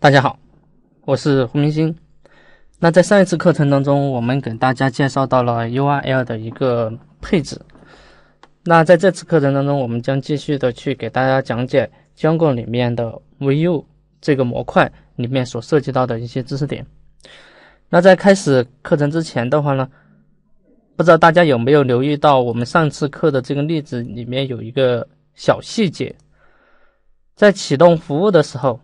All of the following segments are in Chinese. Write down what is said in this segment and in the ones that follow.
大家好，我是胡明星。那在上一次课程当中，我们给大家介绍到了 URL 的一个配置。那在这次课程当中，我们将继续的去给大家讲解 Django 里面的 Vue 这个模块里面所涉及到的一些知识点。那在开始课程之前的话呢，不知道大家有没有留意到我们上次课的这个例子里面有一个小细节，在启动服务的时候。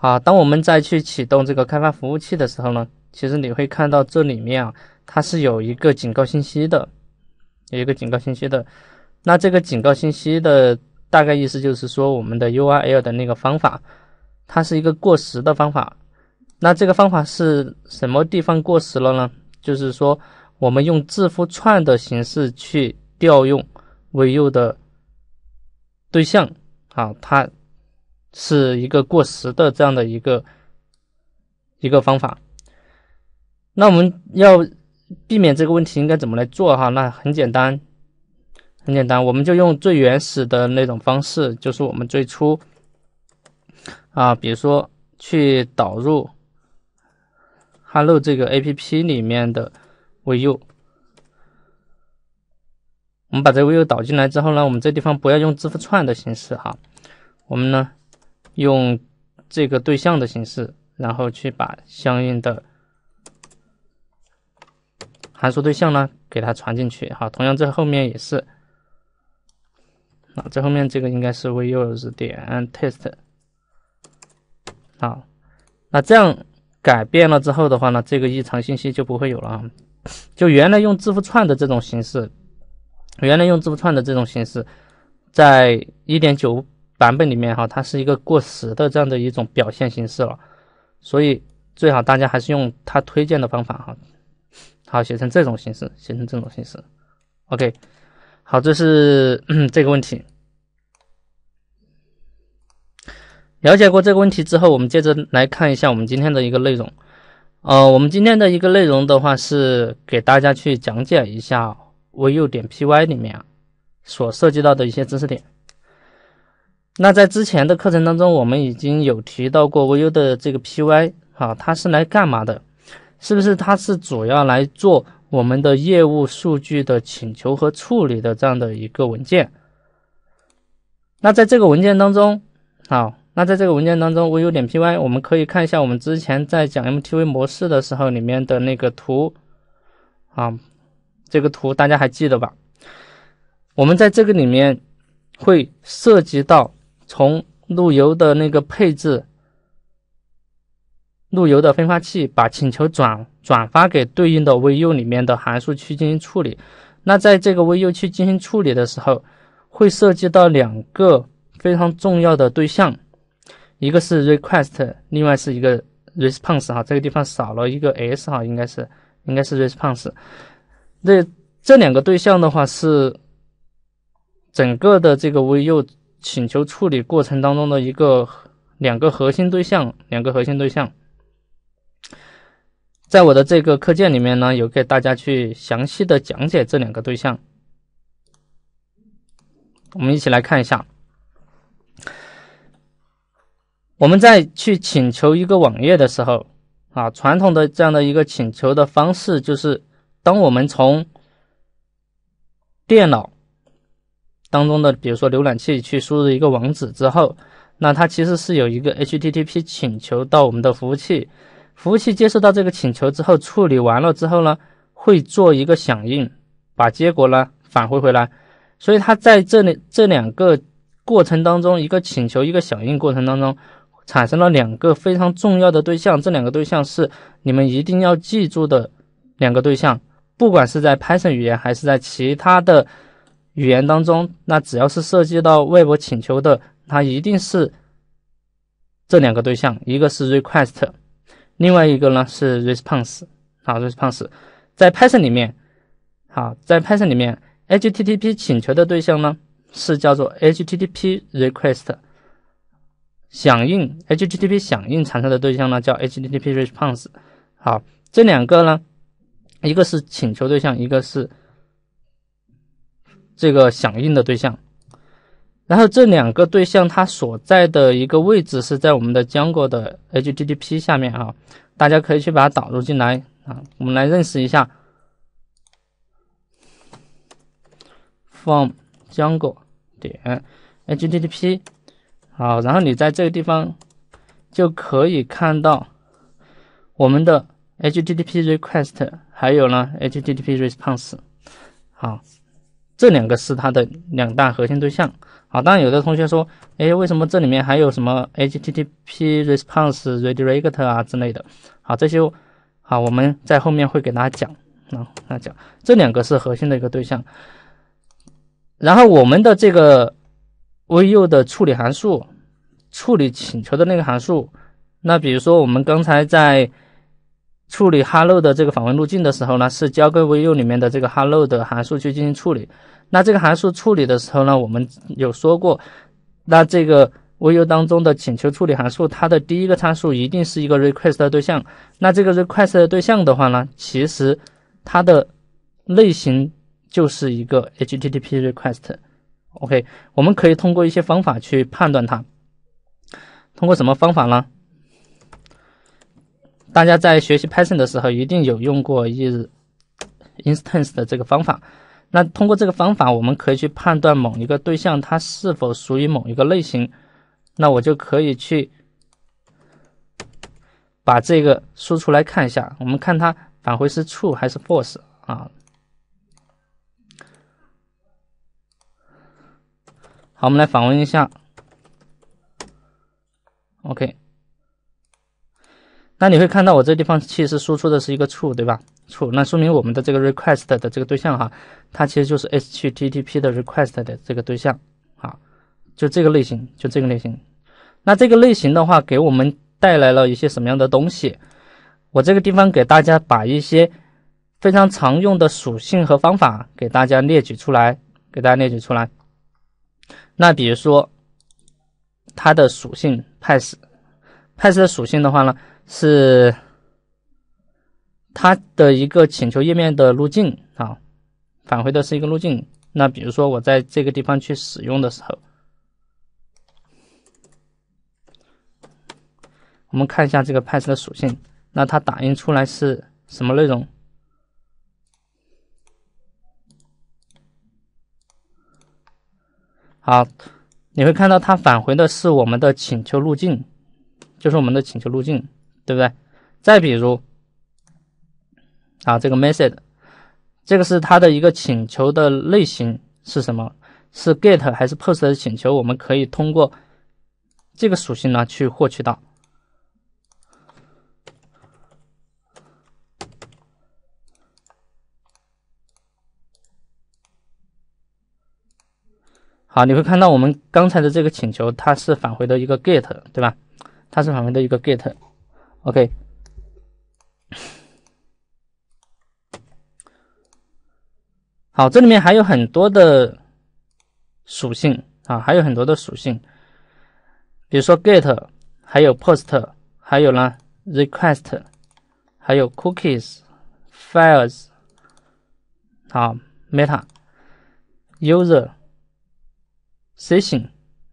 好，当我们再去启动这个开发服务器的时候呢，其实你会看到这里面啊，它是有一个警告信息的，有一个警告信息的。那这个警告信息的大概意思就是说，我们的 URL 的那个方法，它是一个过时的方法。那这个方法是什么地方过时了呢？就是说，我们用字符串的形式去调用 Vue 的对象，好，它。是一个过时的这样的一个一个方法，那我们要避免这个问题应该怎么来做哈？那很简单，很简单，我们就用最原始的那种方式，就是我们最初啊，比如说去导入 Hello 这个 A P P 里面的 WeU，我们把这个 v i e w 导进来之后呢，我们这地方不要用字符串的形式哈，我们呢。用这个对象的形式，然后去把相应的函数对象呢给它传进去。好，同样这后面也是。啊，这后面这个应该是 views 点 test。好，那这样改变了之后的话呢，这个异常信息就不会有了。就原来用字符串的这种形式，原来用字符串的这种形式，在1.9。版本里面哈，它是一个过时的这样的一种表现形式了，所以最好大家还是用他推荐的方法哈，好写成这种形式，写成这种形式。OK，好，这是 这个问题。了解过这个问题之后，我们接着来看一下我们今天的一个内容。呃，我们今天的一个内容的话，是给大家去讲解一下 v u 点 py 里面所涉及到的一些知识点。那在之前的课程当中，我们已经有提到过 Vue 的这个 Py 啊，它是来干嘛的？是不是它是主要来做我们的业务数据的请求和处理的这样的一个文件？那在这个文件当中，好，那在这个文件当中，Vue 点 Py 我们可以看一下我们之前在讲 MTV 模式的时候里面的那个图，啊，这个图大家还记得吧？我们在这个里面会涉及到。从路由的那个配置，路由的分发器把请求转转发给对应的 v U 里面的函数区进行处理。那在这个 v U 区进行处理的时候，会涉及到两个非常重要的对象，一个是 request，另外是一个 response。哈，这个地方少了一个 s 哈，应该是应该是 response。这这两个对象的话是整个的这个 v U。请求处理过程当中的一个两个核心对象，两个核心对象，在我的这个课件里面呢，有给大家去详细的讲解这两个对象。我们一起来看一下，我们在去请求一个网页的时候，啊，传统的这样的一个请求的方式就是，当我们从电脑。当中的，比如说浏览器去输入一个网址之后，那它其实是有一个 HTTP 请求到我们的服务器，服务器接收到这个请求之后，处理完了之后呢，会做一个响应，把结果呢返回回来。所以它在这里这两个过程当中，一个请求一个响应过程当中，产生了两个非常重要的对象，这两个对象是你们一定要记住的两个对象，不管是在 Python 语言还是在其他的。语言当中，那只要是涉及到外部请求的，它一定是这两个对象，一个是 request，另外一个呢是 response，啊 response，在 Python 里面，好，在 Python 里面，HTTP 请求的对象呢是叫做 HTTP request，响应 HTTP 响应产生的对象呢叫 HTTP response，好，这两个呢，一个是请求对象，一个是。这个响应的对象，然后这两个对象它所在的一个位置是在我们的坚果的 HTTP 下面啊，大家可以去把它导入进来啊，我们来认识一下，from 坚果点 HTTP 好，然后你在这个地方就可以看到我们的 HTTP request，还有呢 HTTP response 好。这两个是它的两大核心对象，好，当然有的同学说，哎，为什么这里面还有什么 HTTP response redirect 啊之类的？好，这些好，我们在后面会给大家讲，啊，大讲，这两个是核心的一个对象。然后我们的这个 Vue 的处理函数，处理请求的那个函数，那比如说我们刚才在。处理 hello 的这个访问路径的时候呢，是交给 Vue 里面的这个 hello 的函数去进行处理。那这个函数处理的时候呢，我们有说过，那这个 Vue 当中的请求处理函数，它的第一个参数一定是一个 request 对象。那这个 request 对象的话呢，其实它的类型就是一个 HTTP request。OK，我们可以通过一些方法去判断它。通过什么方法呢？大家在学习 Python 的时候，一定有用过 is instance 的这个方法。那通过这个方法，我们可以去判断某一个对象它是否属于某一个类型。那我就可以去把这个输出来看一下，我们看它返回是 True 还是 False 啊。好，我们来访问一下。OK。那你会看到我这地方其实输出的是一个处，对吧？处，那说明我们的这个 request 的这个对象哈，它其实就是 HTTP 的 request 的这个对象啊，就这个类型，就这个类型。那这个类型的话，给我们带来了一些什么样的东西？我这个地方给大家把一些非常常用的属性和方法给大家列举出来，给大家列举出来。那比如说它的属性 pass，pass 的属性的话呢？是它的一个请求页面的路径啊，返回的是一个路径。那比如说我在这个地方去使用的时候，我们看一下这个 Python 的属性，那它打印出来是什么内容？好，你会看到它返回的是我们的请求路径，就是我们的请求路径。对不对？再比如啊，这个 m e s s a g e 这个是它的一个请求的类型是什么？是 get 还是 post 的请求？我们可以通过这个属性呢去获取到。好，你会看到我们刚才的这个请求，它是返回的一个 get，对吧？它是返回的一个 get。OK，好，这里面还有很多的属性啊，还有很多的属性，比如说 GET，还有 POST，还有呢 Request，还有 Cookies，Files，啊 Meta，User，Session，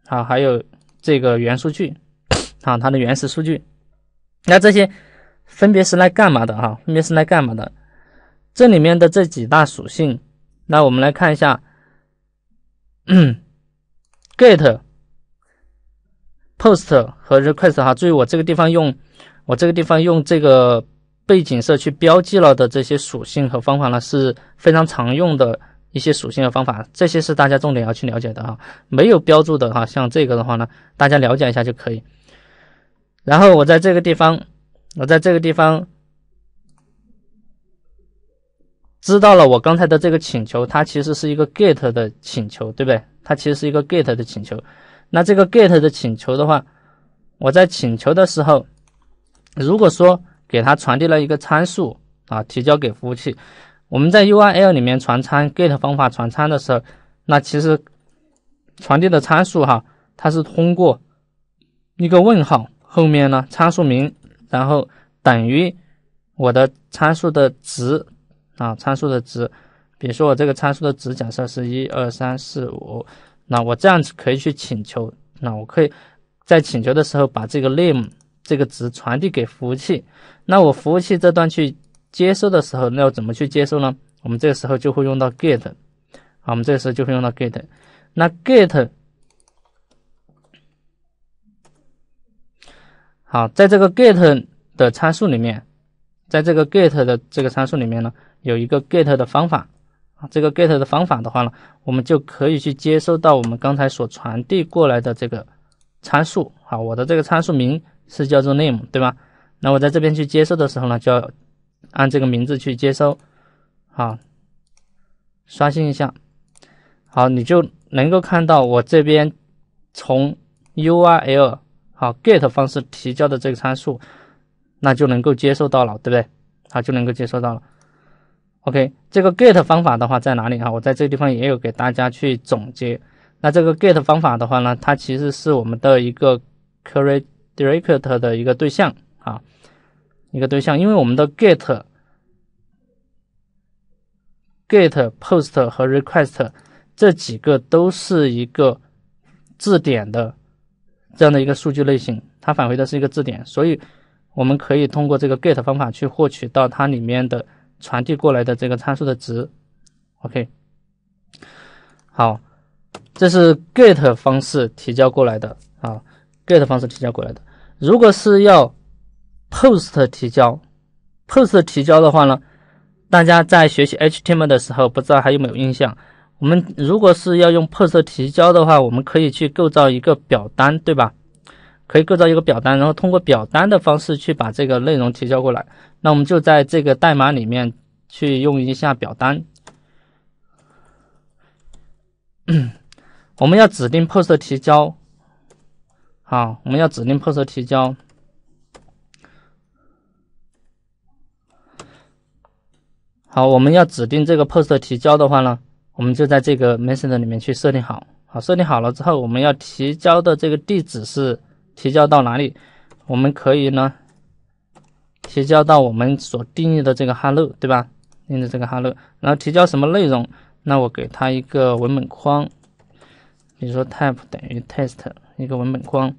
啊还有这个元数据，啊它的原始数据。那这些分别是来干嘛的？哈，分别是来干嘛的？这里面的这几大属性，那我们来看一下，get、post 和 request 哈。注意我这个地方用，我这个地方用这个背景色去标记了的这些属性和方法呢，是非常常用的一些属性和方法，这些是大家重点要去了解的哈。没有标注的哈，像这个的话呢，大家了解一下就可以。然后我在这个地方，我在这个地方知道了。我刚才的这个请求，它其实是一个 GET 的请求，对不对？它其实是一个 GET 的请求。那这个 GET 的请求的话，我在请求的时候，如果说给它传递了一个参数啊，提交给服务器，我们在 URL 里面传参 GET 方法传参的时候，那其实传递的参数哈，它是通过一个问号。后面呢？参数名，然后等于我的参数的值啊，参数的值。比如说我这个参数的值假设是一二三四五，那我这样子可以去请求。那我可以在请求的时候把这个 name 这个值传递给服务器。那我服务器这段去接收的时候，那要怎么去接收呢？我们这个时候就会用到 get。啊，我们这个时候就会用到 get。那 get。好，在这个 get 的参数里面，在这个 get 的这个参数里面呢，有一个 get 的方法啊。这个 get 的方法的话呢，我们就可以去接收到我们刚才所传递过来的这个参数啊。我的这个参数名是叫做 name，对吧？那我在这边去接收的时候呢，就要按这个名字去接收。好，刷新一下，好，你就能够看到我这边从 URL。好，get 方式提交的这个参数，那就能够接受到了，对不对？好，就能够接受到了。OK，这个 get 方法的话在哪里啊？我在这个地方也有给大家去总结。那这个 get 方法的话呢，它其实是我们的一个 c u r r e t direct 的一个对象啊，一个对象。因为我们的 get、get、post 和 request 这几个都是一个字典的。这样的一个数据类型，它返回的是一个字典，所以我们可以通过这个 get 方法去获取到它里面的传递过来的这个参数的值。OK，好，这是 get 方式提交过来的啊，get 方式提交过来的。如果是要 post 提交，post 提交的话呢，大家在学习 HTML 的时候，不知道还有没有印象？我们如果是要用 p o s 提交的话，我们可以去构造一个表单，对吧？可以构造一个表单，然后通过表单的方式去把这个内容提交过来。那我们就在这个代码里面去用一下表单。我们要指定 p o s 提交，好，我们要指定 p o s 提交。好，我们要指定这个 p o s 提交的话呢？我们就在这个 message 里面去设定好，好设定好了之后，我们要提交的这个地址是提交到哪里？我们可以呢提交到我们所定义的这个 hello，对吧？定义的这个 hello，然后提交什么内容？那我给它一个文本框，比如说 type 等于 t e s t 一个文本框。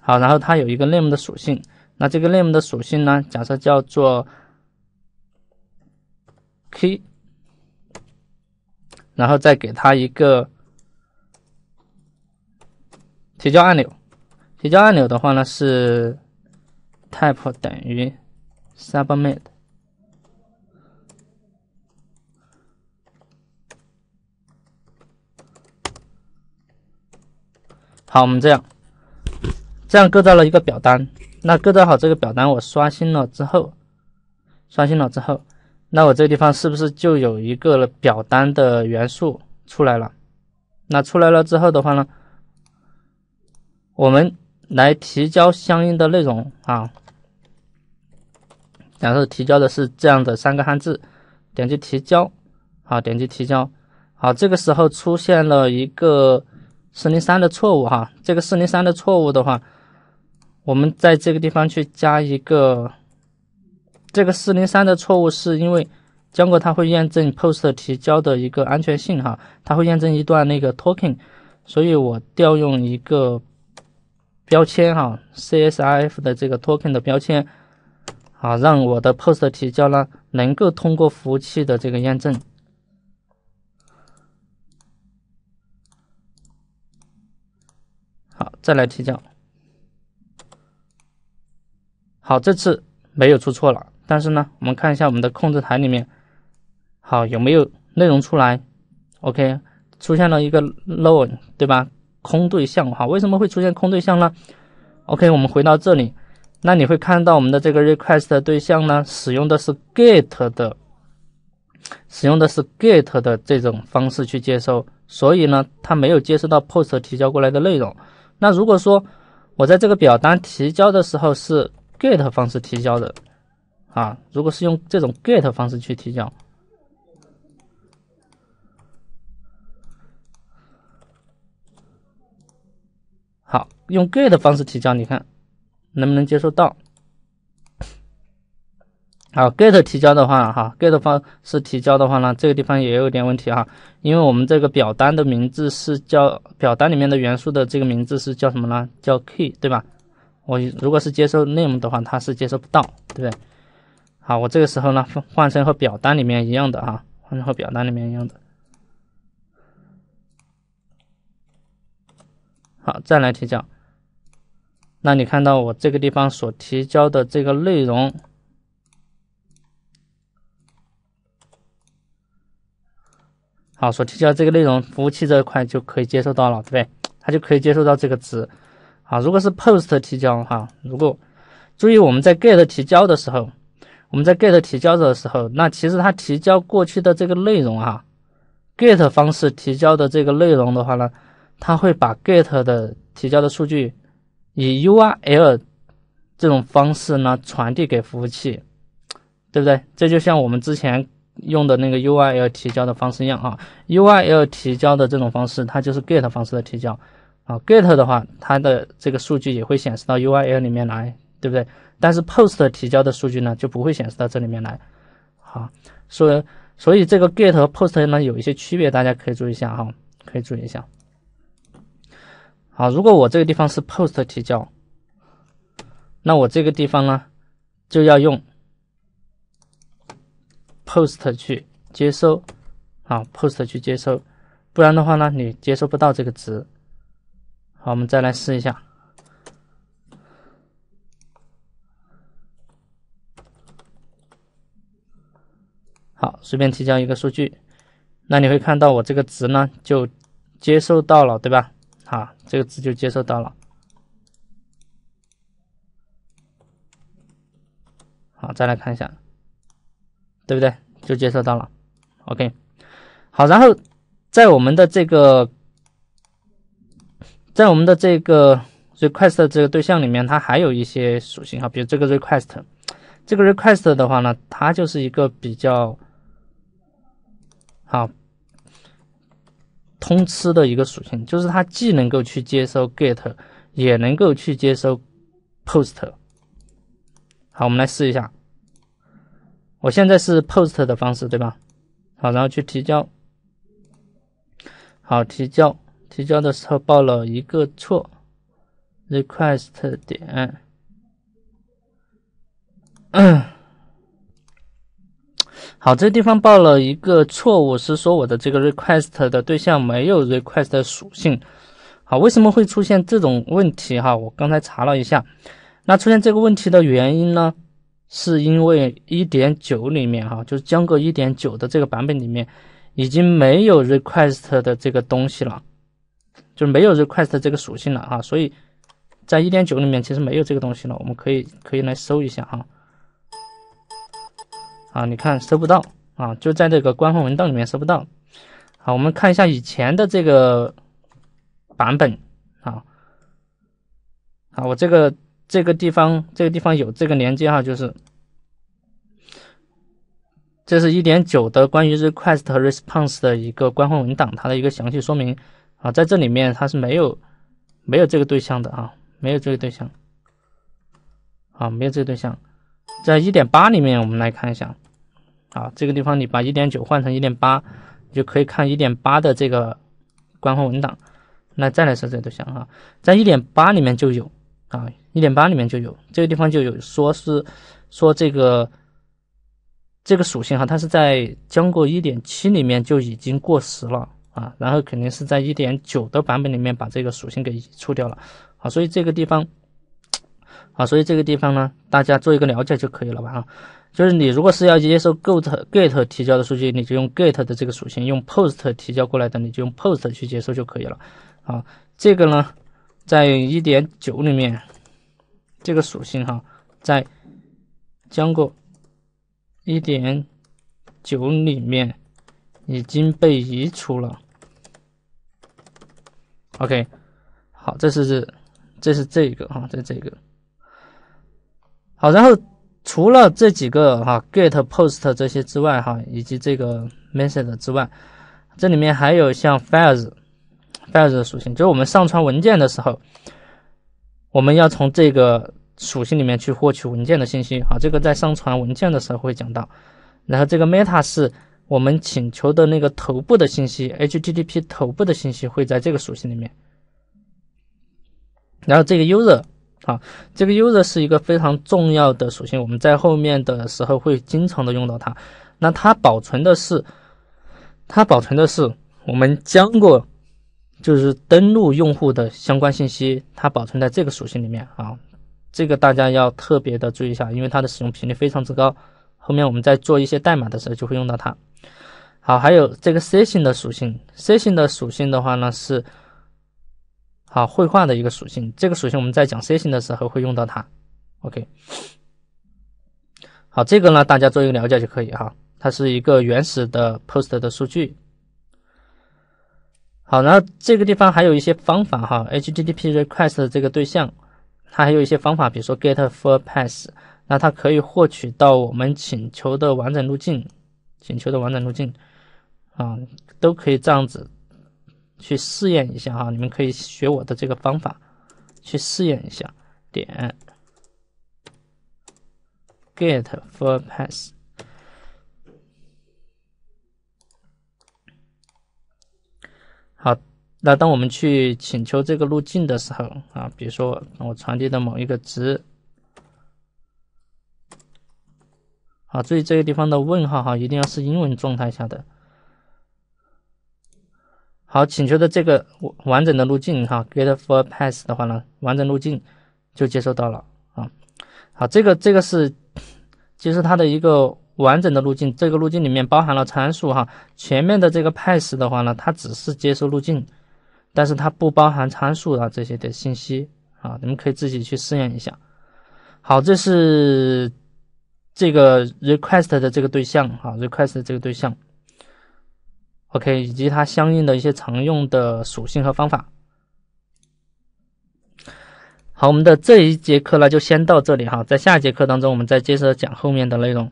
好，然后它有一个 name 的属性，那这个 name 的属性呢，假设叫做 K，然后再给他一个提交按钮。提交按钮的话呢是 type 等于 submit。好，我们这样这样构造了一个表单。那构造好这个表单，我刷新了之后，刷新了之后。那我这个地方是不是就有一个表单的元素出来了？那出来了之后的话呢，我们来提交相应的内容啊。然后提交的是这样的三个汉字，点击提交，好，点击提交，好，这个时候出现了一个403的错误哈。这个403的错误的话，我们在这个地方去加一个。这个四零三的错误是因为，浆果它会验证 post 提交的一个安全性哈，它会验证一段那个 token，所以我调用一个标签哈 c s i f 的这个 token 的标签啊，让我的 post 提交呢能够通过服务器的这个验证。好，再来提交。好，这次没有出错了。但是呢，我们看一下我们的控制台里面，好有没有内容出来？OK，出现了一个 n o l 对吧？空对象，哈，为什么会出现空对象呢？OK，我们回到这里，那你会看到我们的这个 request 对象呢，使用的是 get 的，使用的是 get 的这种方式去接收，所以呢，它没有接收到 post 提交过来的内容。那如果说我在这个表单提交的时候是 get 方式提交的。啊，如果是用这种 get 方式去提交，好，用 get 方式提交，你看能不能接受到？好，get 提交的话，哈，get 方式提交的话呢，这个地方也有点问题哈，因为我们这个表单的名字是叫表单里面的元素的这个名字是叫什么呢？叫 key 对吧？我如果是接受 name 的话，它是接受不到，对不对？好，我这个时候呢，换成和表单里面一样的哈，换成和表单里面一样的。好，再来提交。那你看到我这个地方所提交的这个内容，好，所提交这个内容，服务器这一块就可以接受到了，对不对？它就可以接受到这个值。啊，如果是 POST 提交哈，如果注意我们在 GET 提交的时候。我们在 get 提交的时候，那其实它提交过去的这个内容啊，get 方式提交的这个内容的话呢，它会把 get 的提交的数据以 URL 这种方式呢传递给服务器，对不对？这就像我们之前用的那个 URL 提交的方式一样啊，URL 提交的这种方式，它就是 get 方式的提交啊。get 的话，它的这个数据也会显示到 URL 里面来。对不对？但是 post 提交的数据呢，就不会显示到这里面来。好，所以所以这个 get 和 post 呢有一些区别，大家可以注意一下哈，可以注意一下。好，如果我这个地方是 post 提交，那我这个地方呢就要用 post 去接收啊，post 去接收，不然的话呢，你接收不到这个值。好，我们再来试一下。好，随便提交一个数据，那你会看到我这个值呢就接收到了，对吧？好，这个值就接收到了。好，再来看一下，对不对？就接收到了。OK。好，然后在我们的这个，在我们的这个 request 这个对象里面，它还有一些属性哈，比如这个 request，这个 request 的话呢，它就是一个比较。啊，通吃的一个属性，就是它既能够去接收 GET，也能够去接收 POST。好，我们来试一下。我现在是 POST 的方式，对吧？好，然后去提交。好，提交，提交的时候报了一个错，request 点。好，这地方报了一个错误，是说我的这个 request 的对象没有 request 属性。好，为什么会出现这种问题？哈，我刚才查了一下，那出现这个问题的原因呢，是因为一点九里面，哈，就是江哥一点九的这个版本里面，已经没有 request 的这个东西了，就没有 request 这个属性了啊。所以在一点九里面其实没有这个东西了，我们可以可以来搜一下哈。啊，你看搜不到啊，就在这个官方文档里面搜不到。好，我们看一下以前的这个版本啊，啊，我这个这个地方这个地方有这个连接哈，就是，这是一点九的关于 request response 的一个官方文档，它的一个详细说明啊，在这里面它是没有没有这个对象的啊，没有这个对象，啊，没有这个对象，在一点八里面我们来看一下。啊，这个地方你把一点九换成一点八，你就可以看一点八的这个官方文档。那再来设置对象哈，在一点八里面就有啊，一点八里面就有，这个地方就有说是说这个这个属性哈，它是在将过一点七里面就已经过时了啊，然后肯定是在一点九的版本里面把这个属性给移除掉了。好，所以这个地方。啊，所以这个地方呢，大家做一个了解就可以了吧？啊，就是你如果是要接受 GET GET 提交的数据，你就用 GET 的这个属性；用 POST 提交过来的，你就用 POST 去接收就可以了。啊，这个呢，在一点九里面，这个属性哈，在将过一点九里面已经被移除了。OK，好，这是这是这个啊，在这个。好，然后除了这几个哈，get、post 这些之外，哈，以及这个 method 之外，这里面还有像 files、files 的属性，就是我们上传文件的时候，我们要从这个属性里面去获取文件的信息。好，这个在上传文件的时候会讲到。然后这个 meta 是我们请求的那个头部的信息，HTTP 头部的信息会在这个属性里面。然后这个 user。啊，这个 user 是一个非常重要的属性，我们在后面的时候会经常的用到它。那它保存的是，它保存的是我们将过就是登录用户的相关信息，它保存在这个属性里面啊。这个大家要特别的注意一下，因为它的使用频率非常之高。后面我们在做一些代码的时候就会用到它。好，还有这个 session 的属性，session 的属性的话呢是。好，绘画的一个属性，这个属性我们在讲 C 型的时候会用到它。OK，好，这个呢大家做一个了解就可以哈，它是一个原始的 POST 的数据。好，然后这个地方还有一些方法哈，HTTP Request 这个对象，它还有一些方法，比如说 get f o r p a s s 那它可以获取到我们请求的完整路径，请求的完整路径啊，都可以这样子。去试验一下哈，你们可以学我的这个方法，去试验一下。点 get for p a t s 好，那当我们去请求这个路径的时候啊，比如说我传递的某一个值，啊，注意这个地方的问号哈，一定要是英文状态下的。好，请求的这个完整的路径哈，get f o r p a t s 的话呢，完整路径就接收到了啊。好，这个这个是其实它的一个完整的路径，这个路径里面包含了参数哈。前面的这个 p a t s 的话呢，它只是接收路径，但是它不包含参数啊这些的信息啊。你们可以自己去试验一下。好，这是这个 request 的这个对象哈，request 的这个对象。OK，以及它相应的一些常用的属性和方法。好，我们的这一节课呢就先到这里哈，在下节课当中我们再接着讲后面的内容。